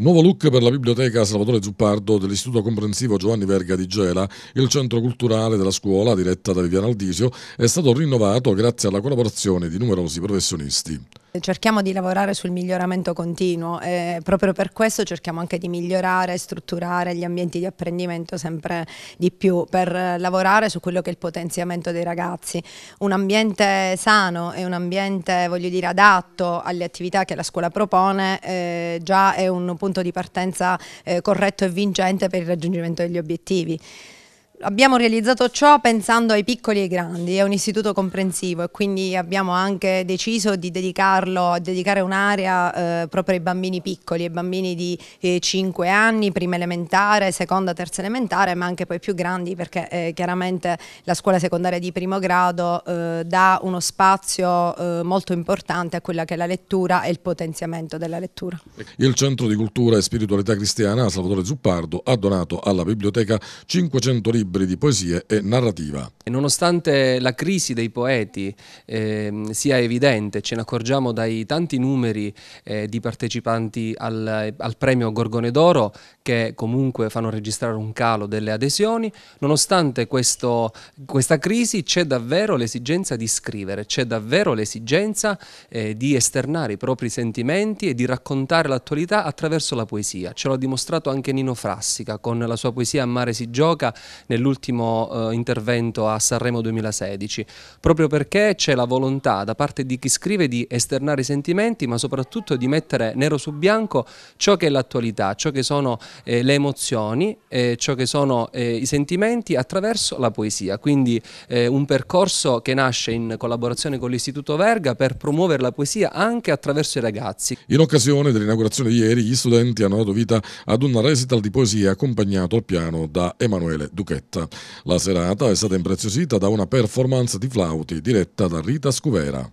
Nuovo look per la biblioteca Salvatore Zuppardo dell'Istituto Comprensivo Giovanni Verga di Gela, il centro culturale della scuola diretta da Viviana Aldisio, è stato rinnovato grazie alla collaborazione di numerosi professionisti. Cerchiamo di lavorare sul miglioramento continuo e proprio per questo cerchiamo anche di migliorare e strutturare gli ambienti di apprendimento sempre di più per lavorare su quello che è il potenziamento dei ragazzi. Un ambiente sano e un ambiente voglio dire adatto alle attività che la scuola propone eh, già è un punto di partenza eh, corretto e vincente per il raggiungimento degli obiettivi. Abbiamo realizzato ciò pensando ai piccoli e ai grandi, è un istituto comprensivo e quindi abbiamo anche deciso di dedicarlo, dedicare un'area eh, proprio ai bambini piccoli, ai bambini di eh, 5 anni, prima elementare, seconda, terza elementare, ma anche poi più grandi perché eh, chiaramente la scuola secondaria di primo grado eh, dà uno spazio eh, molto importante a quella che è la lettura e il potenziamento della lettura. Il Centro di Cultura e Spiritualità Cristiana Salvatore Zuppardo ha donato alla biblioteca 500 libri libri di poesie e narrativa. nonostante la crisi dei poeti eh, sia evidente, ce ne accorgiamo dai tanti numeri eh, di partecipanti al, al premio Gorgone d'Oro che comunque fanno registrare un calo delle adesioni, nonostante questo, questa crisi c'è davvero l'esigenza di scrivere, c'è davvero l'esigenza eh, di esternare i propri sentimenti e di raccontare l'attualità attraverso la poesia. Ce l'ha dimostrato anche Nino Frassica con la sua poesia A mare si gioca nel dell'ultimo eh, intervento a Sanremo 2016, proprio perché c'è la volontà da parte di chi scrive di esternare i sentimenti, ma soprattutto di mettere nero su bianco ciò che è l'attualità, ciò che sono eh, le emozioni, eh, ciò che sono eh, i sentimenti attraverso la poesia. Quindi eh, un percorso che nasce in collaborazione con l'Istituto Verga per promuovere la poesia anche attraverso i ragazzi. In occasione dell'inaugurazione di ieri, gli studenti hanno dato vita ad un recital di poesia accompagnato al piano da Emanuele Duchetti. Roulette. La serata è stata impreziosita da una performance di flauti diretta da Rita Scuvera.